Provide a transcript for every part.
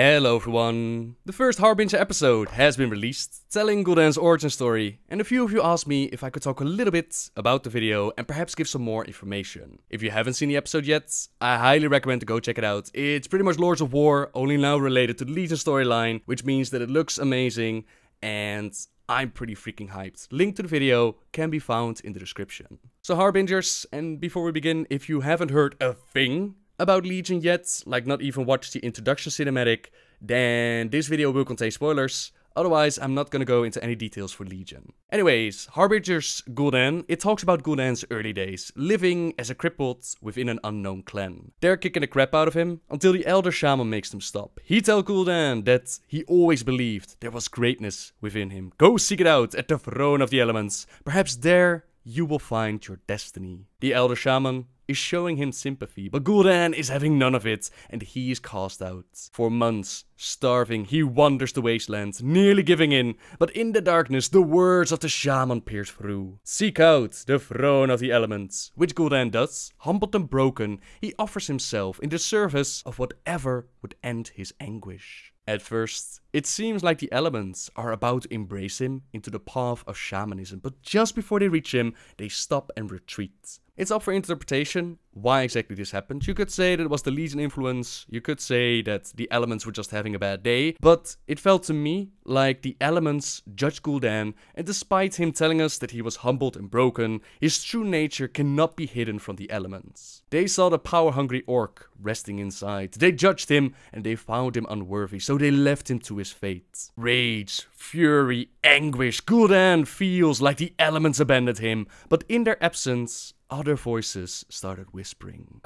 Hello everyone! The first Harbinger episode has been released, telling Gul'dan's origin story, and a few of you asked me if I could talk a little bit about the video and perhaps give some more information. If you haven't seen the episode yet, I highly recommend to go check it out. It's pretty much Lords of War, only now related to the Legion storyline, which means that it looks amazing and I'm pretty freaking hyped. Link to the video can be found in the description. So Harbingers, and before we begin, if you haven't heard a thing about Legion yet, like not even watched the introduction cinematic, then this video will contain spoilers. Otherwise, I'm not gonna go into any details for Legion. Anyways, Harbinger's Gul'dan, it talks about Gul'dan's early days, living as a crippled within an unknown clan. They're kicking the crap out of him, until the Elder Shaman makes them stop. He tells Gul'dan that he always believed there was greatness within him. Go seek it out at the Throne of the Elements. Perhaps there you will find your destiny. The Elder Shaman is showing him sympathy, but Gul'dan is having none of it, and he is cast out. For months, starving, he wanders the wastelands, nearly giving in, but in the darkness, the words of the shaman pierce through. Seek out the throne of the elements, which Gul'dan does. Humbled and broken, he offers himself in the service of whatever would end his anguish. At first, it seems like the elements are about to embrace him into the path of shamanism, but just before they reach him, they stop and retreat. It's up for interpretation why exactly this happened. You could say that it was the Legion influence, you could say that the elements were just having a bad day, but it felt to me like the elements judge Gul'dan, and despite him telling us that he was humbled and broken, his true nature cannot be hidden from the elements. They saw the power-hungry orc resting inside, they judged him, and they found him unworthy, so they left him to his fate. Rage, fury, anguish, Gul'dan feels like the elements abandoned him, but in their absence, other voices started whispering whispering.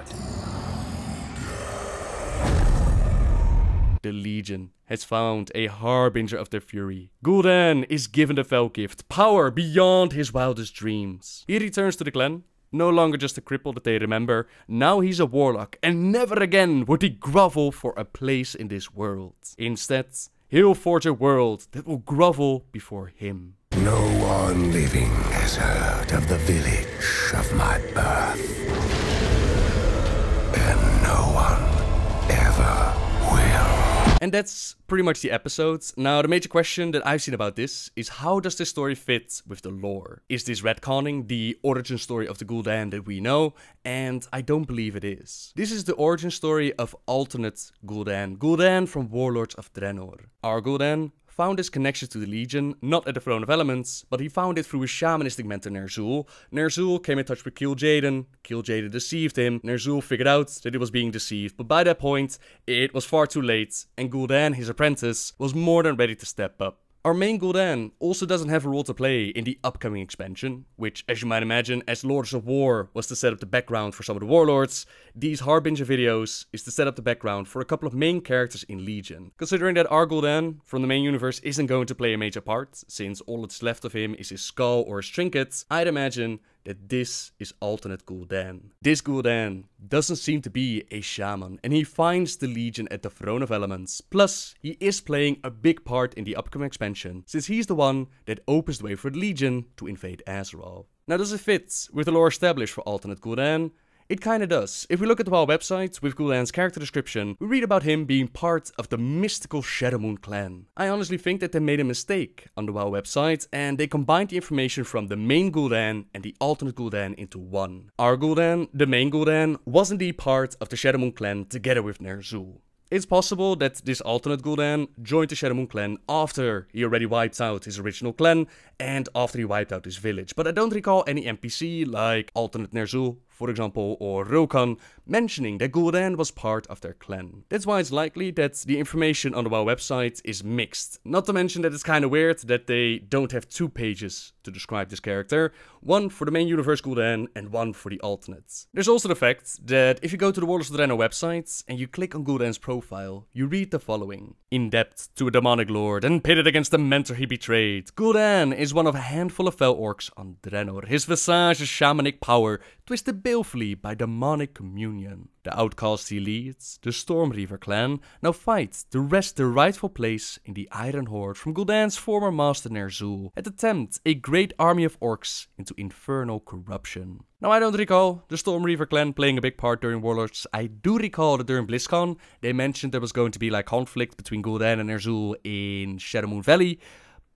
The Legion has found a harbinger of their fury. Gul'dan is given the Fell Gift, power beyond his wildest dreams. He returns to the clan, no longer just a cripple that they remember, now he's a warlock, and never again would he grovel for a place in this world. Instead, he'll forge a world that will grovel before him. No one living has heard of the village of my birth. And no one ever will. And that's pretty much the episodes. Now, the major question that I've seen about this is how does this story fit with the lore? Is this retconning the origin story of the Gul'dan that we know? And I don't believe it is. This is the origin story of alternate Gul'dan. Gul'dan from Warlords of Draenor. Our Gul'dan found his connection to the Legion not at the Throne of Elements, but he found it through his shamanistic mentor Ner'zhul. Ner'zhul came in touch with Kill Jaden, Kill Jaden deceived him, Ner'zhul figured out that he was being deceived, but by that point, it was far too late, and Gul'dan, his apprentice, was more than ready to step up. Our main Gul'dan also doesn't have a role to play in the upcoming expansion, which, as you might imagine, as Lords of War was to set up the background for some of the Warlords, these Harbinger videos is to set up the background for a couple of main characters in Legion. Considering that our Gul'dan from the main universe isn't going to play a major part, since all that's left of him is his skull or his trinkets, I'd imagine that this is alternate Gul'dan. This Gul'dan doesn't seem to be a shaman and he finds the Legion at the Throne of Elements. Plus, he is playing a big part in the upcoming expansion since he's the one that opens the way for the Legion to invade Azeroth. Now does it fit with the lore established for alternate Gul'dan? It kinda does. If we look at the WoW website, with Gul'dan's character description, we read about him being part of the mystical Shadowmoon clan. I honestly think that they made a mistake on the WoW website, and they combined the information from the main Gul'dan and the alternate Gul'dan into one. Our Gul'dan, the main Gul'dan, was indeed part of the Shadowmoon clan together with Ner'zhul. It's possible that this alternate Gul'dan joined the Shadowmoon clan after he already wiped out his original clan and after he wiped out his village, but I don't recall any NPC like alternate Ner'zhul for example, or Rokan, mentioning that Gul'dan was part of their clan. That's why it's likely that the information on the WoW website is mixed. Not to mention that it's kinda weird that they don't have two pages to describe this character, one for the main universe Gul'dan and one for the alternates. There's also the fact that if you go to the Warlords of Draenor website and you click on Gul'dan's profile, you read the following. In depth to a demonic lord and pitted against the mentor he betrayed, Gul'dan is one of a handful of fell orcs on Draenor. His visage is shamanic power, twisted balefully by demonic communion. The outcast he leads, the Stormreaver clan, now fight to wrest their rightful place in the Iron Horde from Gul'dan's former master Ner'zhul and attempt a great army of orcs into infernal corruption. Now I don't recall the Stormreaver clan playing a big part during Warlords. I do recall that during BlizzCon they mentioned there was going to be like conflict between Gul'dan and Ner'zhul in Shadowmoon Valley,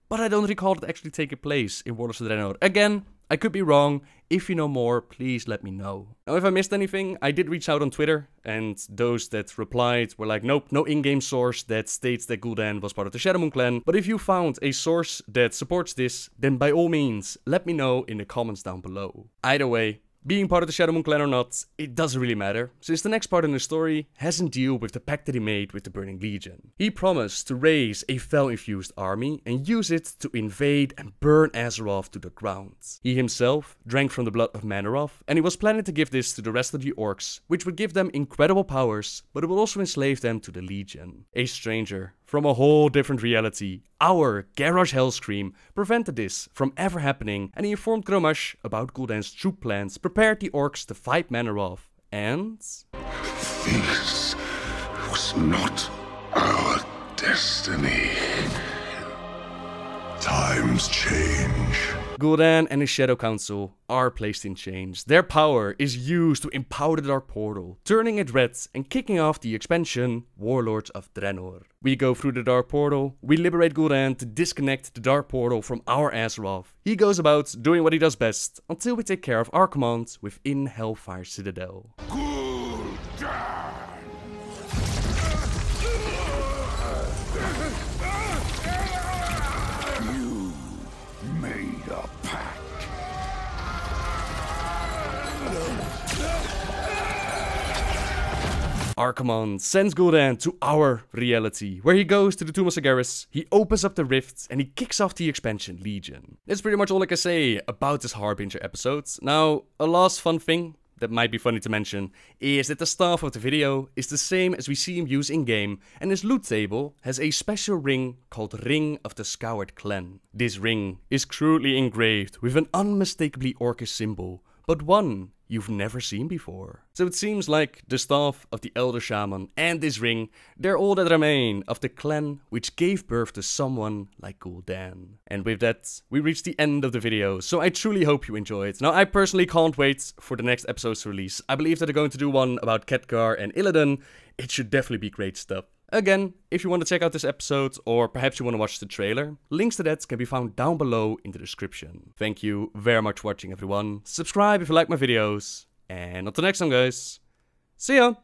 but I don't recall it actually taking place in Warlords of Draenor. Again, I could be wrong. If you know more, please let me know. Now, if I missed anything, I did reach out on Twitter, and those that replied were like, nope, no in-game source that states that Gul'dan was part of the Shadowmoon clan. But if you found a source that supports this, then by all means, let me know in the comments down below. Either way, being part of the Shadow Moon clan or not, it doesn't really matter, since the next part in the story has not deal with the pact that he made with the Burning Legion. He promised to raise a fell-infused army and use it to invade and burn Azeroth to the ground. He himself drank from the blood of Manoroth, and he was planning to give this to the rest of the orcs, which would give them incredible powers, but it would also enslave them to the Legion. A stranger from a whole different reality. Our Garage Hellscream prevented this from ever happening and he informed Gromash about Gul'dan's troop plans, prepared the orcs to fight Manoroth, and... This was not our destiny. Times change. Gul'dan and his Shadow Council are placed in chains. Their power is used to empower the Dark Portal, turning it red and kicking off the expansion Warlords of Draenor. We go through the Dark Portal, we liberate Gul'dan to disconnect the Dark Portal from our Azeroth. He goes about doing what he does best, until we take care of our commands within Hellfire Citadel. Gul'dan! Archimon sends Gul'dan to our reality, where he goes to the Tomb of Sagaris, he opens up the rift, and he kicks off the expansion Legion. That's pretty much all I can say about this Harbinger episode. Now, a last fun thing that might be funny to mention is that the staff of the video is the same as we see him use in-game, and his loot table has a special ring called Ring of the Scoured Clan. This ring is crudely engraved with an unmistakably orcish symbol, but one you've never seen before. So it seems like the staff of the Elder Shaman and this ring, they're all that remain of the clan which gave birth to someone like Gul'dan. And with that, we reach the end of the video, so I truly hope you enjoyed. Now I personally can't wait for the next episode's release. I believe that they're going to do one about Khadgar and Illidan. It should definitely be great stuff. Again, if you want to check out this episode or perhaps you want to watch the trailer, links to that can be found down below in the description. Thank you very much for watching everyone. Subscribe if you like my videos. And until next time guys, see ya!